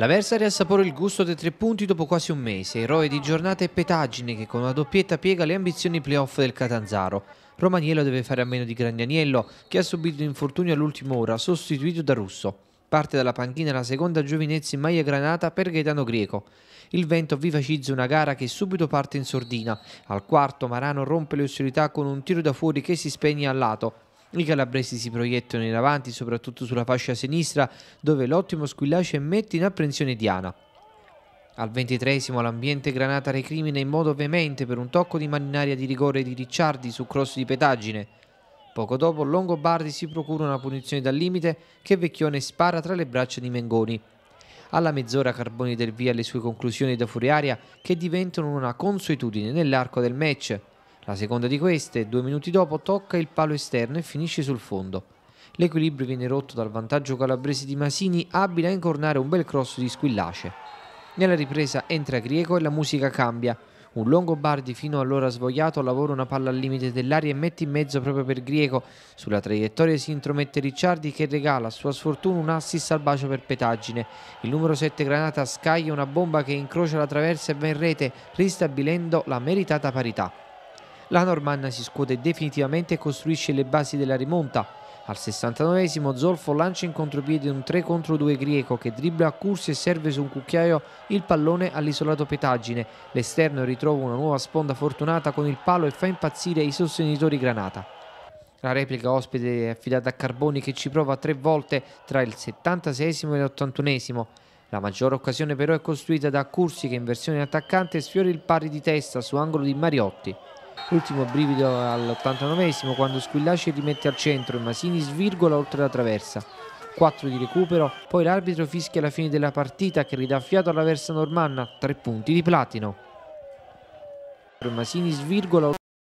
La riassapora il gusto dei tre punti dopo quasi un mese, eroe di giornate e petaggine che con una doppietta piega le ambizioni playoff del Catanzaro. Romaniello deve fare a meno di Gragnaniello che ha subito un infortunio all'ultima ora, sostituito da Russo. Parte dalla panchina la seconda giovinezza in maglia granata per Gaetano Greco. Il vento vivacizza una gara che subito parte in sordina. Al quarto Marano rompe le ostilità con un tiro da fuori che si spegne al lato, i calabresi si proiettano in avanti soprattutto sulla fascia sinistra dove l'ottimo Squillace mette in apprensione Diana. Al ventitresimo l'ambiente Granata recrimina in modo veemente per un tocco di maninaria di rigore di Ricciardi su cross di petaggine. Poco dopo Longobardi si procura una punizione dal limite che Vecchione spara tra le braccia di Mengoni. Alla mezz'ora Carboni del via le sue conclusioni da furiaria che diventano una consuetudine nell'arco del match. La seconda di queste, due minuti dopo, tocca il palo esterno e finisce sul fondo. L'equilibrio viene rotto dal vantaggio calabrese di Masini, abile a incornare un bel cross di Squillace. Nella ripresa entra Grieco e la musica cambia. Un Longobardi fino allora svogliato lavora una palla al limite dell'aria e mette in mezzo proprio per Grieco. Sulla traiettoria si intromette Ricciardi che regala a sua sfortuna un assist al bacio per Petaggine. Il numero 7 Granata scaglia una bomba che incrocia la traversa e va in rete, ristabilendo la meritata parità la Normanna si scuote definitivamente e costruisce le basi della rimonta. Al 69 Zolfo lancia in contropiede un 3 contro 2 greco che dribbla a Cursi e serve su un cucchiaio il pallone all'isolato Petagine. L'esterno ritrova una nuova sponda fortunata con il palo e fa impazzire i sostenitori Granata. La replica ospite è affidata a Carboni che ci prova tre volte tra il 76 e l81 La maggiore occasione però è costruita da Cursi che in versione attaccante sfiora il pari di testa su angolo di Mariotti. L'ultimo brivido all89 quando Squillaci rimette al centro e Masini svirgola oltre la traversa. 4 di recupero, poi l'arbitro fischia la fine della partita che ridà fiato alla versa normanna, 3 punti di platino. Masini svirgola